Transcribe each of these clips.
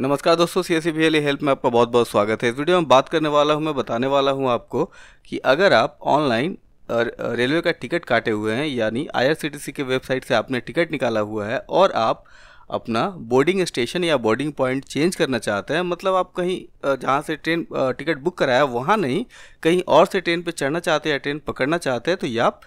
नमस्कार दोस्तों C S C help में आपका बहुत बहुत स्वागत है इस वीडियो में बात करने वाला हूं मैं बताने वाला हूं आपको कि अगर आप ऑनलाइन रेलवे का टिकट काटे हुए हैं यानी आईआरसीटीसी के वेबसाइट से आपने टिकट निकाला हुआ है और आप अपना बोर्डिंग स्टेशन या बोर्डिंग पॉइंट चेंज करना चाहते हैं मतलब आप कहीं जहाँ से ट्रेन टिकट बुक कराया वहाँ नहीं कहीं और से ट्रेन पर चढ़ना चाहते हैं या ट्रेन पकड़ना चाहते हैं तो ये आप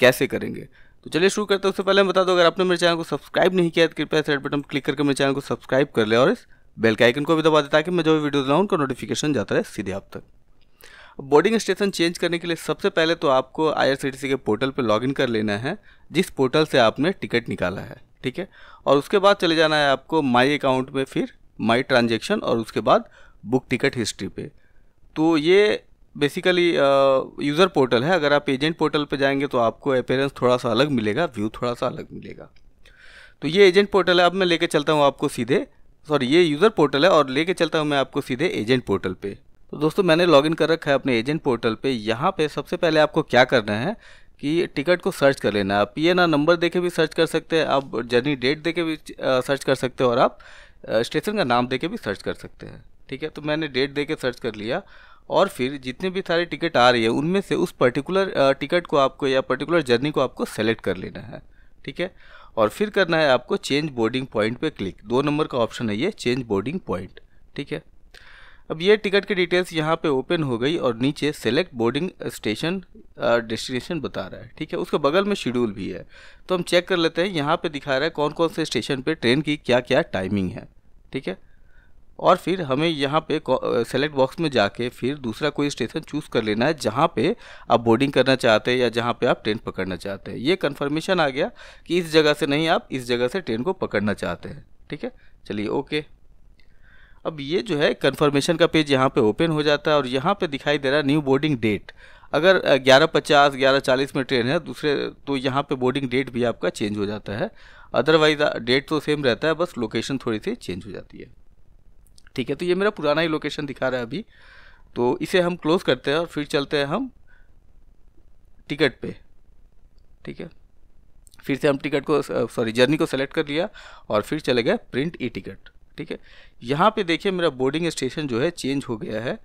कैसे करेंगे तो चलिए शुरू करते हैं उससे पहले मैं बता दूँ अगर आपने मेरे चैनल को सब्सक्राइब नहीं किया तो कृपया से रेड बटन क्लिक करके मेरे चैनल को सब्सक्राइब कर ले और इस बेल के आइकन को भी दबा दें ताकि मैं जो भी वीडियो दिलाऊँ उनका नोटिफिकेशन जाता रहे सीधे आप तक बोर्डिंग स्टेशन चेंज करने के लिए सबसे पहले तो आपको आई के पोर्टल पर लॉगिन कर लेना है जिस पोर्टल से आपने टिकट निकाला है ठीक है और उसके बाद चले जाना है आपको माई अकाउंट में फिर माई ट्रांजेक्शन और उसके बाद बुक टिकट हिस्ट्री पे तो ये बेसिकली यूज़र पोर्टल है अगर आप एजेंट पोर्टल पे जाएंगे तो आपको अपेयरेंस थोड़ा सा अलग मिलेगा व्यू थोड़ा सा अलग मिलेगा तो ये एजेंट पोर्टल है अब मैं लेके चलता हूँ आपको सीधे सॉरी ये यूज़र पोर्टल है और लेके चलता हूँ मैं आपको सीधे एजेंट पोर्टल पे तो दोस्तों मैंने लॉगिन कर रखा है अपने एजेंट पोर्टल पे यहाँ पे सबसे पहले आपको क्या करना है कि टिकट को सर्च कर लेना आप पी नंबर दे के भी सर्च कर सकते हैं आप जर्नी डेट दे के भी सर्च कर सकते हैं और आप स्टेशन का नाम दे के भी सर्च कर सकते हैं ठीक है तो मैंने डेट दे के सर्च कर लिया और फिर जितने भी सारे टिकट आ रही है उनमें से उस पर्टिकुलर टिकट को आपको या पर्टिकुलर जर्नी को आपको सेलेक्ट कर लेना है ठीक है और फिर करना है आपको चेंज बोर्डिंग पॉइंट पे क्लिक दो नंबर का ऑप्शन है ये चेंज बोर्डिंग पॉइंट ठीक है अब ये टिकट की डिटेल्स यहाँ पे ओपन हो गई और नीचे सेलेक्ट बोर्डिंग स्टेशन डेस्टिनेशन बता रहा है ठीक है उसके बगल में शेड्यूल भी है तो हम चेक कर लेते हैं यहाँ पे दिखा रहा है कौन कौन से स्टेशन पे ट्रेन की क्या क्या टाइमिंग है ठीक है और फिर हमें यहाँ पे सेलेक्ट बॉक्स में जाके फिर दूसरा कोई स्टेशन चूज़ कर लेना है जहाँ पे आप बोर्डिंग करना चाहते हैं या जहाँ पे आप ट्रेन पकड़ना चाहते हैं ये कंफर्मेशन आ गया कि इस जगह से नहीं आप इस जगह से ट्रेन को पकड़ना चाहते हैं ठीक है चलिए ओके अब ये जो है कन्फर्मेशन का पेज यहाँ पर ओपन हो जाता है और यहाँ पर दिखाई दे रहा है न्यू बोर्डिंग डेट अगर ग्यारह पचास ग्यारह चालीस में ट्रेन है दूसरे तो यहाँ पे बोर्डिंग डेट भी आपका चेंज हो जाता है अदरवाइज डेट तो सेम रहता है बस लोकेशन थोड़ी सी चेंज हो जाती है ठीक है तो ये मेरा पुराना ही लोकेशन दिखा रहा है अभी तो इसे हम क्लोज़ करते हैं और फिर चलते हैं हम टिकट पे ठीक है फिर से हम टिकट को सॉरी जर्नी को सेलेक्ट कर लिया और फिर चले गए प्रिंट ई टिकट ठीक है यहाँ पे देखिए मेरा बोर्डिंग स्टेशन जो है चेंज हो गया है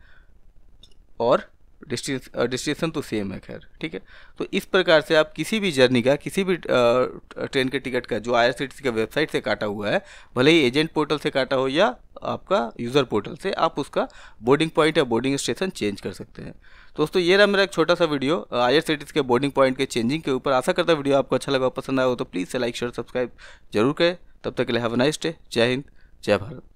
और डिस्ट्रीब्यूशन तो सेम है खैर ठीक है तो इस प्रकार से आप किसी भी जर्नी का किसी भी ट्रेन के टिकट का जो आई आर के वेबसाइट से काटा हुआ है भले ही एजेंट पोर्टल से काटा हो या आपका यूज़र पोर्टल से आप उसका बोर्डिंग पॉइंट या बोर्डिंग स्टेशन चेंज कर सकते हैं दोस्तों ये रहा मेरा एक छोटा सा वीडियो आई आर के बोर्डिंग पॉइंट के चेंजिंग के ऊपर आशा करता वीडियो आपको अच्छा लगा पसंद आया हो तो प्लीज़ से लाइक शेयर सब्सक्राइब जरूर करें तब तक के लिए हैव नाइस डे जय हिंद जय भारत